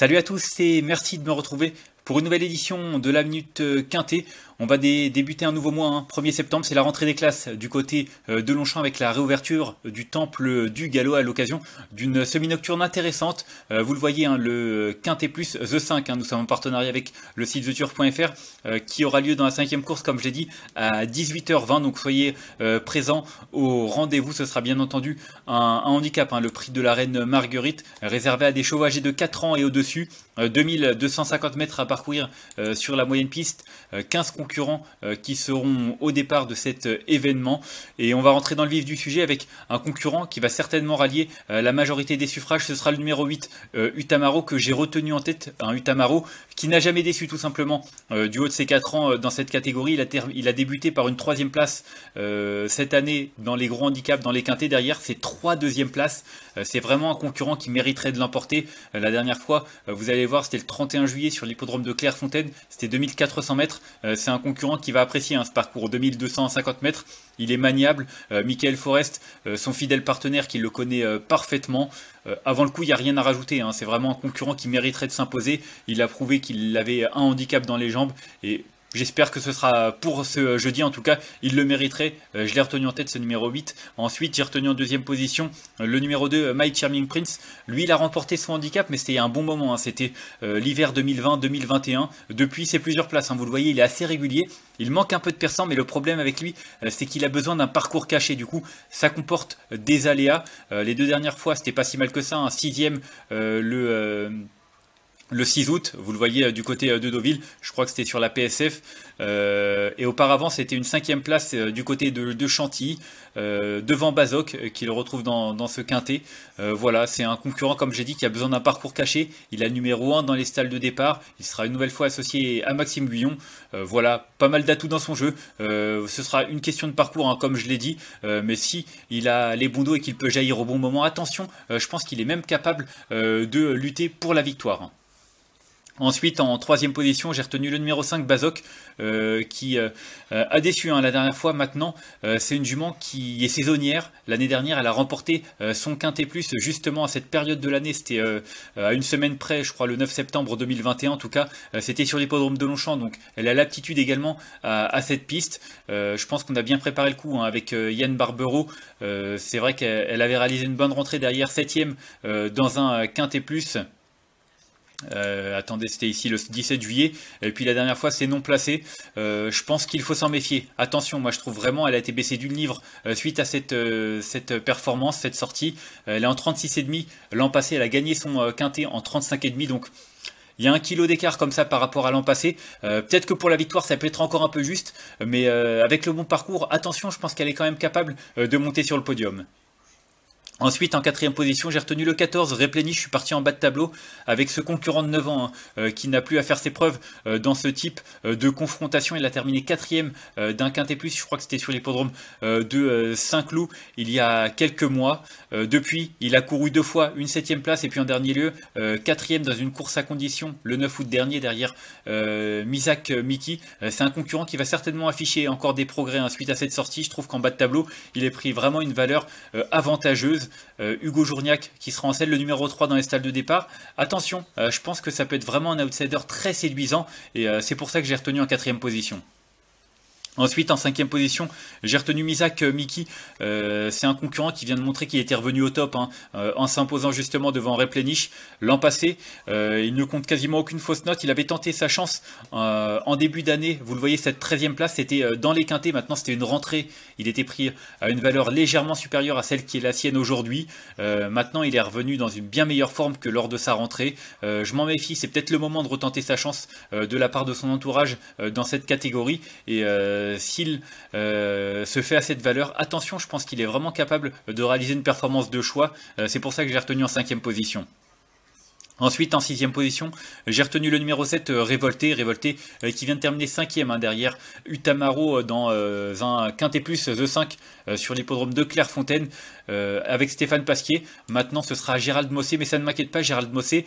Salut à tous et merci de me retrouver pour une nouvelle édition de la Minute Quintée. On va débuter un nouveau mois, 1er hein. septembre, c'est la rentrée des classes du côté euh, de Longchamp avec la réouverture du temple du galop à l'occasion d'une semi-nocturne intéressante. Euh, vous le voyez, hein, le Quintet Plus The 5, hein. nous sommes en partenariat avec le site theture.fr euh, qui aura lieu dans la cinquième course, comme je l'ai dit, à 18h20. Donc soyez présents au rendez-vous, ce sera bien entendu un, handicap, le prix de la reine Marguerite, réservé à des chevaux âgés de 4 ans et au-dessus, 2250 mètres à partir euh, sur la moyenne piste 15 euh, concurrents euh, qui seront au départ de cet événement. Et on va rentrer dans le vif du sujet avec un concurrent qui va certainement rallier la majorité des suffrages. Ce sera le numéro 8, Utamaro, que j'ai retenu en tête. Un Utamaro qui n'a jamais déçu tout simplement du haut de ses 4 ans dans cette catégorie. Il a, il a débuté par une troisième place cette année dans les gros handicaps, dans les quintés. Derrière, c'est trois deuxièmes places. c'est vraiment un concurrent qui mériterait de l'emporter. la dernière fois, vous allez voir, c'était le 31 juillet sur l'hippodrome de Clairefontaine, c'était 2400 mètres. Euh, c'est un concurrent qui va apprécier un hein, ce parcours 2250 mètres. Il est maniable. Euh, Michael Forest, euh, son fidèle partenaire qui le connaît parfaitement. avant le coup, il n'y a rien à rajouter. Hein. C'est vraiment un concurrent qui mériterait de s'imposer. Il a prouvé qu'il avait un handicap dans les jambes et J'espère que ce sera pour ce jeudi en tout cas, il le mériterait. Euh, je l'ai retenu en tête ce numéro 8. Ensuite, j'ai retenu en deuxième position euh, le numéro 2, My Charming Prince. Lui, il a remporté son handicap, mais c'était un bon moment. Hein. C'était euh, l'hiver 2020-2021. Depuis, c'est plusieurs places. Hein. Vous le voyez, il est assez régulier. Il manque un peu de persan, mais le problème avec lui, c'est qu'il a besoin d'un parcours caché. Du coup, ça comporte des aléas. les deux dernières fois, c'était pas si mal que ça. Un hein. sixième, le le 6 août, vous le voyez euh, du côté euh, de Deauville, je crois que c'était sur la PSF, euh, et auparavant c'était une cinquième place du côté de, Chantilly, devant Bazoc, qu'il retrouve dans, ce quintet. voilà, c'est un concurrent, comme j'ai dit, qui a besoin d'un parcours caché, il a numéro 1 dans les stalles de départ, il sera une nouvelle fois associé à Maxime Guyon, voilà, pas mal d'atouts dans son jeu, ce sera une question de parcours, hein, comme je l'ai dit, mais si il a les bons dos et qu'il peut jaillir au bon moment, attention, je pense qu'il est même capable de lutter pour la victoire. Hein. Ensuite, en troisième position, j'ai retenu le numéro 5, Bazoc, euh, qui euh, euh, a déçu hein, la dernière fois. Maintenant, c'est une jument qui est saisonnière. L'année dernière, elle a remporté son quintet plus justement à cette période de l'année. C'était à une semaine près, je crois, le 9 septembre 2021. En tout cas, c'était sur l'hippodrome de Longchamp. Donc, elle a l'aptitude également à, cette piste. je pense qu'on a bien préparé le coup hein, avec Yann Barbero. c'est vrai qu'elle avait réalisé une bonne rentrée derrière septième dans un quintet plus. Euh, attendez, c'était ici le 17 juillet. Et puis la dernière fois, c'est non placé. Euh, je pense qu'il faut s'en méfier. Attention, moi je trouve vraiment, elle a été baissée d'une livre euh, suite à cette, performance, cette sortie. elle est en 36,5. L'an passé, elle a gagné son quintet en 35,5. Donc il y a un kilo d'écart comme ça par rapport à l'an passé. Peut-être que pour la victoire, ça peut être encore un peu juste, mais avec le bon parcours, attention, je pense qu'elle est quand même capable de monter sur le podium. Ensuite, en quatrième position, j'ai retenu le 14, Replenish, je suis parti en bas de tableau avec ce concurrent de 9 ans hein, euh, qui n'a plus à faire ses preuves euh, dans ce type euh, de confrontation. Il a terminé quatrième d'un quintet plus, je crois que c'était sur l'hippodrome de Saint-Cloud il y a quelques mois. depuis, il a couru deux fois une septième place et puis en dernier lieu, quatrième dans une course à condition le 9 août dernier derrière Misak Miki. C'est un concurrent qui va certainement afficher encore des progrès hein, suite à cette sortie. Je trouve qu'en bas de tableau, il est pris vraiment une valeur avantageuse. Euh, Hugo Journiac qui sera en scène, le numéro 3 dans les stalles de départ. Attention, euh, je pense que ça peut être vraiment un outsider très séduisant et euh, c'est pour ça que j'ai retenu en quatrième position. Ensuite, en cinquième position, j'ai retenu Misak euh, Miki. Euh, c'est un concurrent qui vient de montrer qu'il était revenu au top hein, euh, en s'imposant justement devant Replenish l'an passé. il ne compte quasiment aucune fausse note. Il avait tenté sa chance en début d'année. Vous le voyez, cette 13e place, c'était dans les quintés. Maintenant, c'était une rentrée. Il était pris à une valeur légèrement supérieure à celle qui est la sienne aujourd'hui. maintenant, il est revenu dans une bien meilleure forme que lors de sa rentrée. je m'en méfie. C'est peut-être le moment de retenter sa chance de la part de son entourage dans cette catégorie. Et euh, s'il euh, se fait à cette valeur, attention, je pense qu'il est vraiment capable de réaliser une performance de choix. Euh, c'est pour ça que j'ai retenu en cinquième position. Ensuite, en sixième position, j'ai retenu le numéro 7, euh, Révolté. Révolté euh, qui vient de terminer cinquième hein, derrière Utamaro euh, dans un quintet plus The 5 sur l'hippodrome de Clairefontaine avec Stéphane Pasquier. Maintenant, ce sera Gérald Mossé, mais ça ne m'inquiète pas. Gérald Mossé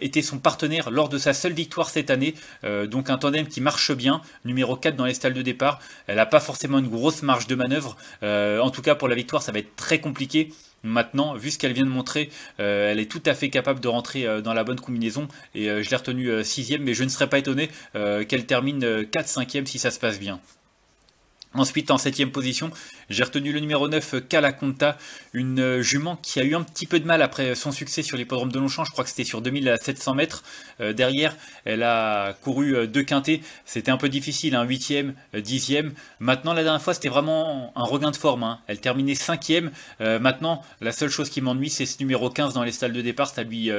était son partenaire lors de sa seule victoire cette année. donc un tandem qui marche bien, numéro 4 dans les stalles de départ. Elle n'a pas forcément une grosse marge de manœuvre. en tout cas, pour la victoire, ça va être très compliqué. Maintenant, vu ce qu'elle vient de montrer, euh, elle est tout à fait capable de rentrer euh, dans la bonne combinaison. Et euh, je l'ai retenue sixième, mais je ne serais pas étonné qu'elle termine 4 5 si ça se passe bien. Ensuite, en septième position, j'ai retenu le numéro 9, Calaconta, une euh, jument qui a eu un petit peu de mal après son succès sur l'hippodrome de Longchamp. Je crois que c'était sur 2700 mètres. Euh, derrière, elle a couru euh, deux quintés. C'était un peu difficile, 8 e 10 dixième. Maintenant, la dernière fois, c'était vraiment un regain de forme. Hein. Elle terminait 5ème. maintenant, la seule chose qui m'ennuie, c'est ce numéro 15 dans les salles de départ. Ça lui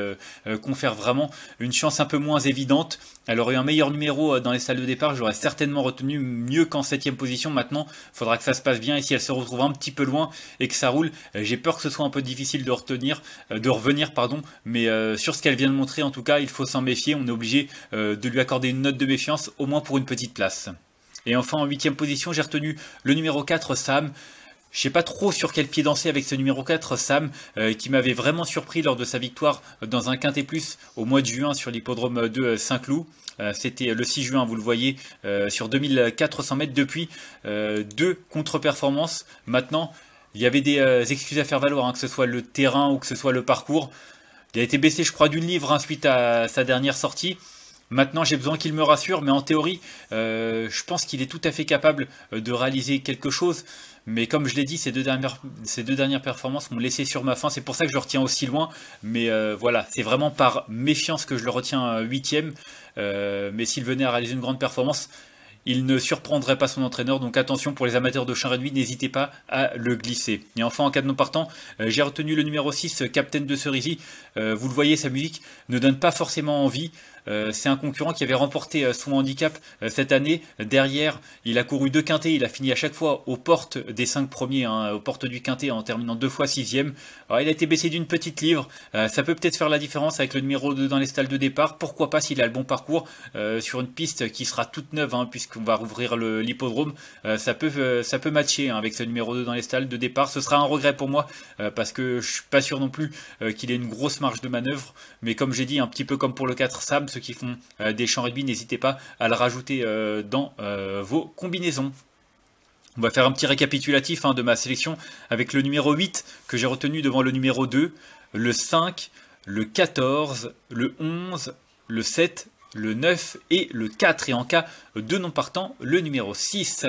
confère vraiment une chance un peu moins évidente. Elle aurait eu un meilleur numéro dans les salles de départ. J'aurais certainement retenu mieux qu'en septième position maintenant, faudra que ça se passe bien. Et si elle se retrouve un petit peu loin et que ça roule, euh, j'ai peur que ce soit un peu difficile de retenir, euh, de revenir, pardon. Mais euh, sur ce qu'elle vient de montrer, en tout cas, il faut s'en méfier. On est obligé de lui accorder une note de méfiance, au moins pour une petite place. Et enfin, en huitième position, j'ai retenu le numéro 4, Sam. Je sais pas trop sur quel pied danser avec ce numéro 4, Sam, euh, qui m'avait vraiment surpris lors de sa victoire dans un quintet plus au mois de juin sur l'hippodrome de euh, Saint-Cloud. Euh, c'était le 6 juin, vous le voyez, sur 2400 mètres depuis, deux contre-performances. Maintenant, il y avait des excuses à faire valoir, hein, que ce soit le terrain ou que ce soit le parcours. Il a été baissé, je crois, d'une livre hein, suite à sa dernière sortie. Maintenant, j'ai besoin qu'il me rassure, mais en théorie, euh, je pense qu'il est tout à fait capable euh, de réaliser quelque chose. Mais comme je l'ai dit, ces deux dernières, performances m'ont laissé sur ma fin. C'est pour ça que je le retiens aussi loin. Mais euh, voilà, c'est vraiment par méfiance que je le retiens huitième. mais s'il venait à réaliser une grande performance, il ne surprendrait pas son entraîneur, donc attention pour les amateurs de chien réduit, n'hésitez pas à le glisser. Et enfin, en cas de non partant, j'ai retenu le numéro 6, Captain de Cerisi. vous le voyez, sa musique ne donne pas forcément envie. Euh, c'est un concurrent qui avait remporté euh, son handicap euh, cette année. Derrière, il a couru deux quintés, il a fini à chaque fois aux portes des cinq premiers, hein, aux portes du quintet en terminant deux fois sixième. il a été baissé d'une petite livre. ça peut peut-être faire la différence avec le numéro 2 dans les stalles de départ. Pourquoi pas s'il a le bon parcours sur une piste qui sera toute neuve, hein, puisqu'on va rouvrir l'hippodrome. ça peut, ça peut matcher hein, avec ce numéro 2 dans les stalles de départ. Ce sera un regret pour moi parce que je suis pas sûr non plus qu'il ait une grosse marge de manœuvre. Mais comme j'ai dit, un petit peu comme pour le 4 Sam, ceux qui font euh, des champs rugby, n'hésitez pas à le rajouter euh, dans euh, vos combinaisons. On va faire un petit récapitulatif hein, de ma sélection avec le numéro 8 que j'ai retenu devant le numéro 2, le 5, le 14, le 11, le 7, le 9 et le 4. Et en cas de non partant, le numéro 6.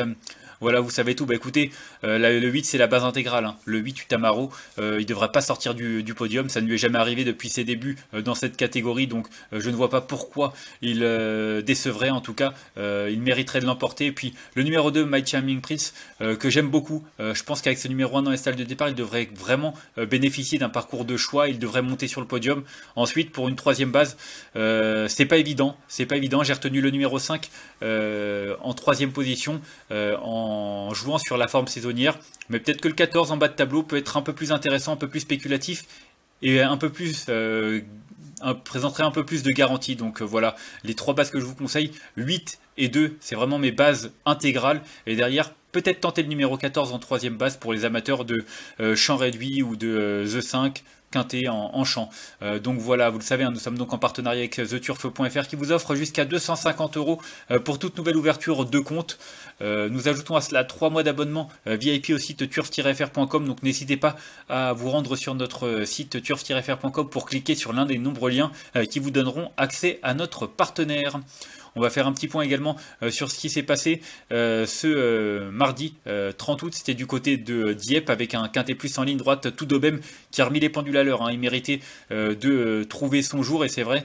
Voilà, vous savez tout. Bah écoutez, euh, le 8 c'est la base intégrale. Hein. Le 8 Utamaro, il euh, il devrait pas sortir du, podium. Ça ne lui est jamais arrivé depuis ses débuts euh, dans cette catégorie. Donc je ne vois pas pourquoi il décevrait. En tout cas, il mériterait de l'emporter. Et puis le numéro 2, My Charming Prince, que j'aime beaucoup. je pense qu'avec ce numéro 1 dans les salles de départ, il devrait vraiment bénéficier d'un parcours de choix. Il devrait monter sur le podium. Ensuite, pour une troisième base, c'est pas évident. C'est pas évident. J'ai retenu le numéro 5 en troisième position. en en jouant sur la forme saisonnière. Mais peut-être que le 14 en bas de tableau peut être un peu plus intéressant, un peu plus spéculatif et un peu plus euh, présenterait un peu plus de garantie. Donc euh, voilà, les trois bases que je vous conseille, 8 et 2, c'est vraiment mes bases intégrales. Et derrière, peut-être tenter le numéro 14 en troisième base pour les amateurs de euh, champ réduit ou de euh, The 5 quinté en, chant. Euh, donc voilà, vous le savez, hein, nous sommes donc en partenariat avec theturf.fr qui vous offre jusqu'à 250 euros pour toute nouvelle ouverture de compte. nous ajoutons à cela 3 mois d'abonnement VIP au site turf-fr.com, donc n'hésitez pas à vous rendre sur notre site turf-fr.com pour cliquer sur l'un des nombreux liens qui vous donneront accès à notre partenaire. On va faire un petit point également euh, sur ce qui s'est passé euh, ce euh, mardi 30 août. C'était du côté de Dieppe avec un quintet plus en ligne droite, tout d'Obem qui a remis les pendules à l'heure. Hein. Il méritait de trouver son jour et c'est vrai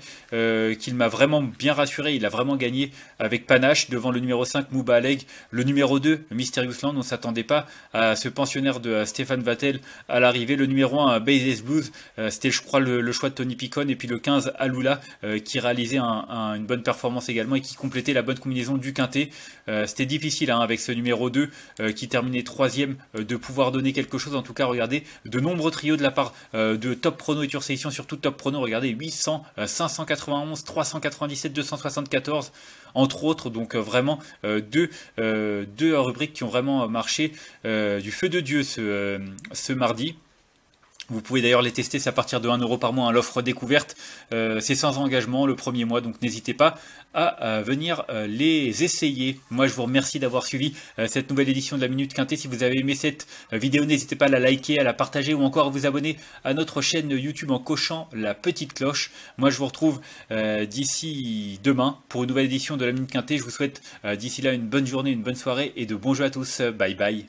qu'il m'a vraiment bien rassuré. Il a vraiment gagné avec panache devant le numéro 5 Mouba Aleg, le numéro 2 Mysterious Land. On ne s'attendait pas à ce pensionnaire de Stéphane Vattel à l'arrivée. Le numéro 1 Bases Blues, c'était je crois le, choix de Tony Picon et puis le 15 Alula qui réalisait une bonne performance également qui complétait la bonne combinaison du quintet. Euh, c'était difficile hein, avec ce numéro 2 euh, qui terminait troisième ème euh, de pouvoir donner quelque chose. En tout cas, regardez de nombreux trios de la part de Top Prono et sur surtout Top Prono. Regardez 800, 591, 397, 274 entre autres. Donc vraiment deux, deux rubriques qui ont vraiment marché du feu de Dieu ce, ce mardi. Vous pouvez d'ailleurs les tester, c'est à partir de 1€ euro par mois, à hein, l'offre découverte, euh, c'est sans engagement le premier mois, donc n'hésitez pas à, euh, venir euh, les essayer. Moi je vous remercie d'avoir suivi cette nouvelle édition de la Minute Quintée. Si vous avez aimé cette vidéo, n'hésitez pas à la liker, à la partager ou encore à vous abonner à notre chaîne YouTube en cochant la petite cloche. Moi je vous retrouve d'ici demain pour une nouvelle édition de la Minute Quintée. Je vous souhaite d'ici là une bonne journée, une bonne soirée et de bons jeux à tous. Bye bye.